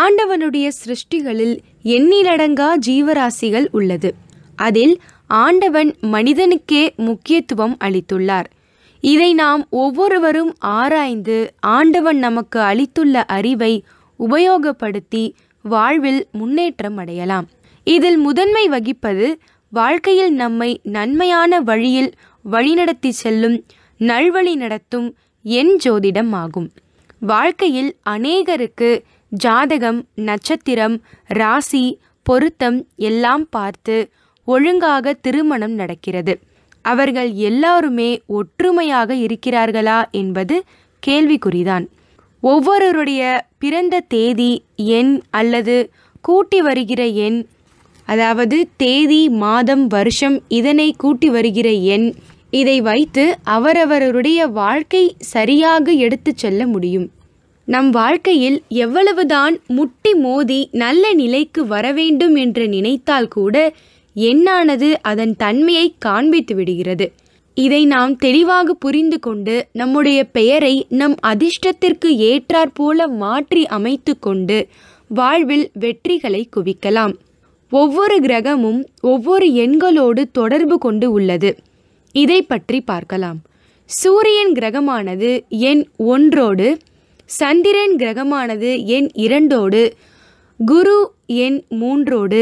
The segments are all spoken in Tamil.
ஆண்டவனுடைய சிருஷ்டிகளில் எண்ணிலடங்கா ஜீவராசிகள் உள்ளது அதில் ஆண்டவன் மனிதனுக்கே முக்கியத்துவம் அளித்துள்ளார் இதை நாம் ஒவ்வொருவரும் ஆராய்ந்து ஆண்டவன் நமக்கு அளித்துள்ள அறிவை உபயோகப்படுத்தி வாழ்வில் முன்னேற்றம் அடையலாம் இதில் முதன்மை வகிப்பது வாழ்க்கையில் நம்மை நன்மையான வழியில் வழிநடத்தி செல்லும் நல்வழி நடத்தும் என் ஜோதிடம் ஆகும் வாழ்க்கையில் அநேகருக்கு ஜாதகம் நட்சத்திரம் ராசி பொருத்தம் எல்லாம் பார்த்து ஒழுங்காக திருமணம் நடக்கிறது அவர்கள் எல்லாருமே ஒற்றுமையாக இருக்கிறார்களா என்பது கேள்விக்குறிதான் ஒவ்வொருவருடைய பிறந்த தேதி எண் அல்லது கூட்டி வருகிற எண் அதாவது தேதி மாதம் வருஷம் இதனை கூட்டி வருகிற எண் இதை வைத்து அவரவருடைய வாழ்க்கை சரியாக எடுத்து செல்ல முடியும் நம் வாழ்க்கையில் எவ்வளவுதான் முட்டி மோதி நல்ல நிலைக்கு வரவேண்டும் என்று நினைத்தால் கூட எண்ணானது அதன் தன்மையை காண்பித்து விடுகிறது இதை நாம் தெளிவாக புரிந்து கொண்டு நம்முடைய பெயரை நம் அதிர்ஷ்டத்திற்கு ஏற்றாற்போல மாற்றி அமைத்து கொண்டு வாழ்வில் வெற்றிகளை குவிக்கலாம் ஒவ்வொரு கிரகமும் ஒவ்வொரு எண்களோடு தொடர்பு கொண்டு உள்ளது இதை பற்றி பார்க்கலாம் சூரியன் கிரகமானது எண் ஒன்றோடு சந்திரன் கிரகமானது எண் இரண்டோடு குரு எண் மூன்றோடு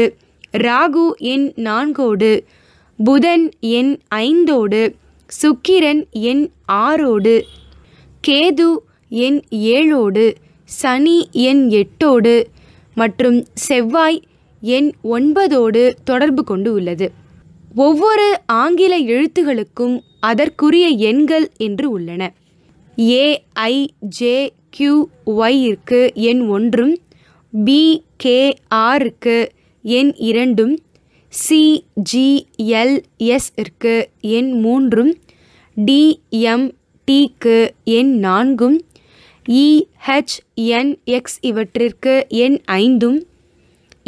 ராகு எண் நான்கோடு புதன் எண் ஐந்தோடு சுக்கிரன் எண் ஆறோடு கேது எண் ஏழோடு சனி எண் எட்டோடு மற்றும் செவ்வாய் எண் ஒன்பதோடு தொடர்பு கொண்டு உள்ளது ஒவ்வொரு ஆங்கில எழுத்துகளுக்கும் அதற்குரிய எண்கள் என்று உள்ளன A I J Q Y இருக்கு எண் ஒன்றும் பிகேஆர் இருக்கு எண் இரண்டும் சிஜிஎல்எஸ் இருக்கு எண் மூன்றும் டிஎம்டிக்கு எண் நான்கும் இஹெச்என்எக்ஸ் e, இவற்றிற்கு எண் ஐந்தும்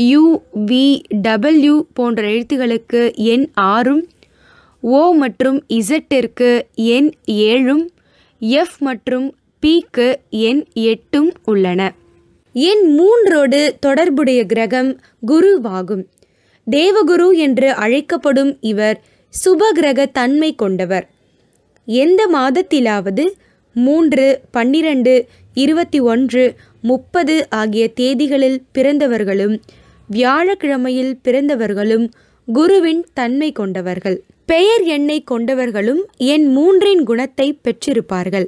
யுவிடபிள்யூ போன்ற எழுத்துகளுக்கு எண் ஆறும் ஓ மற்றும் இசட்டிற்கு எண் ஏழும் எஃப் மற்றும் பிக்கு எண் எட்டும் உள்ளன எண் மூன்றோடு தொடர்புடைய கிரகம் குருவாகும் தேவகுரு என்று அழைக்கப்படும் இவர் சுபகிரக தன்மை கொண்டவர் எந்த மாதத்திலாவது மூன்று பன்னிரண்டு இருபத்தி ஒன்று முப்பது ஆகிய தேதிகளில் பிறந்தவர்களும் வியாழக்கிழமையில் பிறந்தவர்களும் குருவின் தன்மை கொண்டவர்கள் பெயர் எண்ணை கொண்டவர்களும் என் மூன்றின் குணத்தை பெற்றிருப்பார்கள்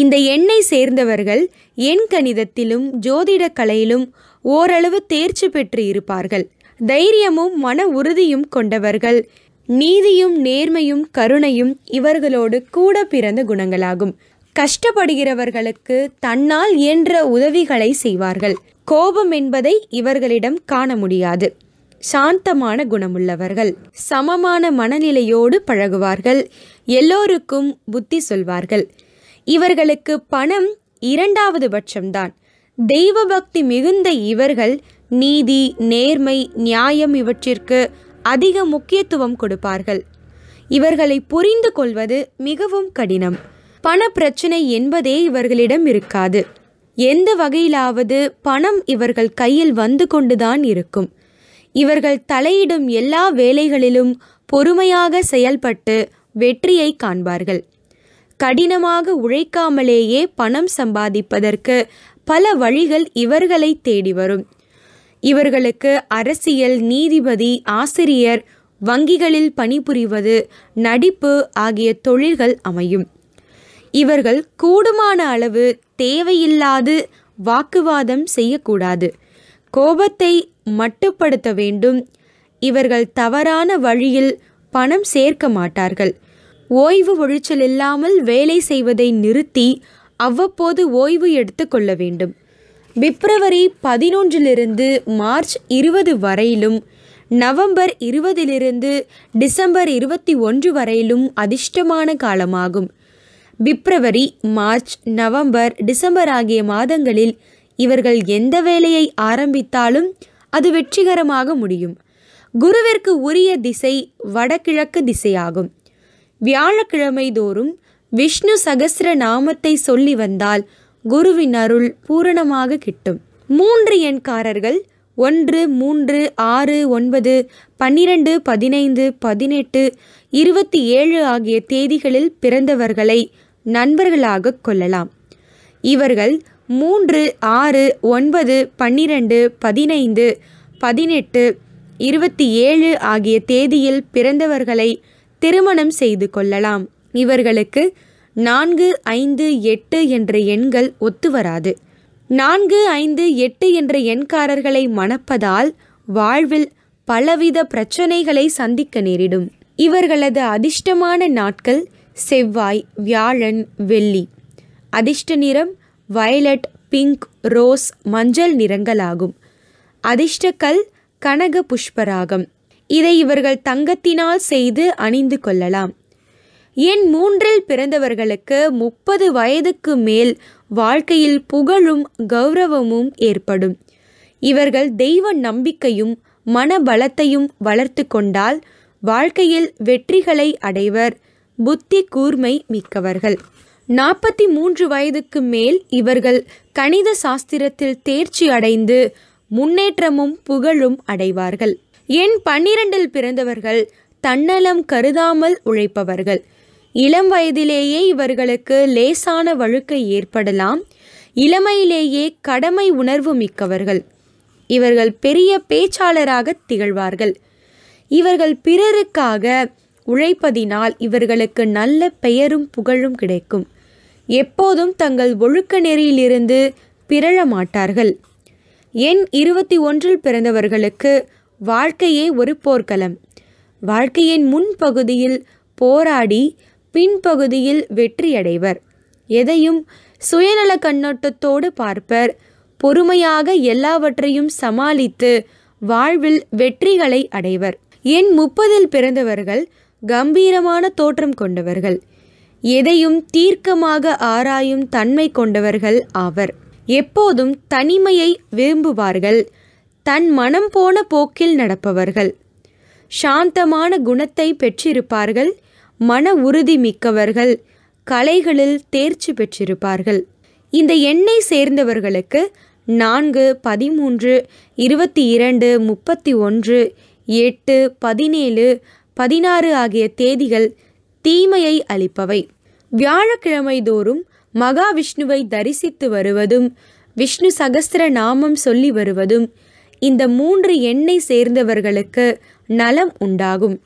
இந்த எண்ணை சேர்ந்தவர்கள் எண் கணிதத்திலும் ஜோதிட கலையிலும் ஓரளவு தேர்ச்சி பெற்று இருப்பார்கள் தைரியமும் மன உறுதியும் கொண்டவர்கள் நீதியும் நேர்மையும் கருணையும் இவர்களோடு கூட பிறந்த குணங்களாகும் கஷ்டப்படுகிறவர்களுக்கு தன்னால் இயன்ற உதவிகளை செய்வார்கள் கோபம் என்பதை இவர்களிடம் காண முடியாது சாந்தமான குணமுள்ளவர்கள் சமமான மனநிலையோடு பழகுவார்கள் எல்லோருக்கும் புத்தி சொல்வார்கள் இவர்களுக்கு பணம் இரண்டாவது பட்சம்தான் தெய்வ பக்தி மிகுந்த இவர்கள் நீதி நேர்மை நியாயம் இவற்றிற்கு அதிக முக்கியத்துவம் கொடுப்பார்கள் இவர்களை புரிந்து கொள்வது மிகவும் கடினம் பண பிரச்சனை என்பதே இவர்களிடம் இருக்காது எந்த வகையிலாவது பணம் இவர்கள் கையில் வந்து கொண்டுதான் இருக்கும் இவர்கள் தலையிடும் எல்லா வேலைகளிலும் பொறுமையாக செயல்பட்டு வெற்றியை காண்பார்கள் கடினமாக உழைக்காமலேயே பணம் சம்பாதிப்பதற்கு பல வழிகள் இவர்களை தேடி வரும் இவர்களுக்கு அரசியல் நீதிபதி ஆசிரியர் வங்கிகளில் பணிபுரிவது நடிப்பு ஆகிய தொழில்கள் அமையும் இவர்கள் கூடுமான அளவு தேவையில்லாது வாக்குவாதம் செய்யக்கூடாது கோபத்தை மட்டுப்படுத்த வேண்டும் இவர்கள் தவறான வழியில் பணம் சேர்க்க மாட்டார்கள் ஓய்வு ஒழிச்சல் இல்லாமல் வேலை செய்வதை நிறுத்தி அவ்வப்போது ஓய்வு எடுத்து கொள்ள வேண்டும் பிப்ரவரி பதினொன்றிலிருந்து மார்ச் இருபது வரையிலும் நவம்பர் இருபதிலிருந்து டிசம்பர் இருபத்தி ஒன்று வரையிலும் அதிர்ஷ்டமான காலமாகும் பிப்ரவரி மார்ச் நவம்பர் டிசம்பர் ஆகிய மாதங்களில் இவர்கள் எந்த வேலையை ஆரம்பித்தாலும் அது வெற்றிகரமாக முடியும் குருவிற்கு உரிய திசை வடகிழக்கு திசையாகும் வியாழக்கிழமை தோறும் விஷ்ணு சகசிர நாமத்தை சொல்லி வந்தால் குருவின் அருள் பூரணமாக கிட்டும் மூன்று எண்காரர்கள் ஒன்று மூன்று ஆறு ஒன்பது பன்னிரண்டு பதினைந்து பதினெட்டு இருபத்தி ஏழு ஆகிய தேதிகளில் பிறந்தவர்களை நண்பர்களாக கொள்ளலாம் இவர்கள் மூன்று ஆறு ஒன்பது பன்னிரண்டு பதினைந்து பதினெட்டு இருபத்தி ஏழு ஆகிய தேதியில் பிறந்தவர்களை திருமணம் செய்து கொள்ளலாம் இவர்களுக்கு நான்கு ஐந்து எட்டு என்ற எண்கள் ஒத்துவராது நான்கு ஐந்து எட்டு என்ற எண்காரர்களை மணப்பதால் வாழ்வில் பலவித பிரச்சனைகளை சந்திக்க நேரிடும் இவர்களது அதிர்ஷ்டமான நாட்கள் செவ்வாய் வியாழன் வெள்ளி அதிர்ஷ்ட நிறம் வயலட் பிங்க் ரோஸ் மஞ்சள் நிறங்களாகும் அதிர்ஷ்டக்கல் கனக புஷ்பராகம் இதை இவர்கள் தங்கத்தினால் செய்து அணிந்து கொள்ளலாம் என் மூன்றில் பிறந்தவர்களுக்கு முப்பது வயதுக்கு மேல் வாழ்க்கையில் புகழும் கௌரவமும் ஏற்படும் இவர்கள் தெய்வ நம்பிக்கையும் மனபலத்தையும் வளர்த்து கொண்டால் வாழ்க்கையில் வெற்றிகளை அடைவர் புத்தி கூர்மை மிக்கவர்கள் நாற்பத்தி மூன்று வயதுக்கு மேல் இவர்கள் கணித சாஸ்திரத்தில் தேர்ச்சி அடைந்து முன்னேற்றமும் புகழும் அடைவார்கள் எண் பன்னிரண்டில் பிறந்தவர்கள் தன்னலம் கருதாமல் உழைப்பவர்கள் இளம் வயதிலேயே இவர்களுக்கு லேசான வழுக்கை ஏற்படலாம் இளமையிலேயே கடமை உணர்வு மிக்கவர்கள் இவர்கள் பெரிய பேச்சாளராக திகழ்வார்கள் இவர்கள் பிறருக்காக உழைப்பதினால் இவர்களுக்கு நல்ல பெயரும் புகழும் கிடைக்கும் எப்போதும் தங்கள் ஒழுக்க நெறியிலிருந்து பிறழ மாட்டார்கள் எண் இருபத்தி ஒன்றில் பிறந்தவர்களுக்கு வாழ்க்கையே ஒரு போர்க்களம் வாழ்க்கையின் முன்பகுதியில் போராடி பின்பகுதியில் வெற்றியடைவர் எதையும் சுயநல கண்ணோட்டத்தோடு பார்ப்பர் பொறுமையாக எல்லாவற்றையும் சமாளித்து வாழ்வில் வெற்றிகளை அடைவர் என் முப்பதில் பிறந்தவர்கள் கம்பீரமான தோற்றம் கொண்டவர்கள் எதையும் தீர்க்கமாக ஆராயும் தன்மை கொண்டவர்கள் ஆவர் எப்போதும் தனிமையை விரும்புவார்கள் தன் மனம் போன போக்கில் நடப்பவர்கள் சாந்தமான குணத்தை பெற்றிருப்பார்கள் மன உறுதி மிக்கவர்கள் கலைகளில் தேர்ச்சி பெற்றிருப்பார்கள் இந்த எண்ணெய் சேர்ந்தவர்களுக்கு நான்கு பதிமூன்று இருபத்தி இரண்டு முப்பத்தி ஒன்று எட்டு பதினேழு பதினாறு ஆகிய தேதிகள் தீமையை அளிப்பவை வியாழக்கிழமை தோறும் மகாவிஷ்ணுவை தரிசித்து வருவதும் விஷ்ணு சகஸ்திர நாமம் சொல்லி வருவதும் இந்த மூன்று எண்ணெய் சேர்ந்தவர்களுக்கு நலம் உண்டாகும்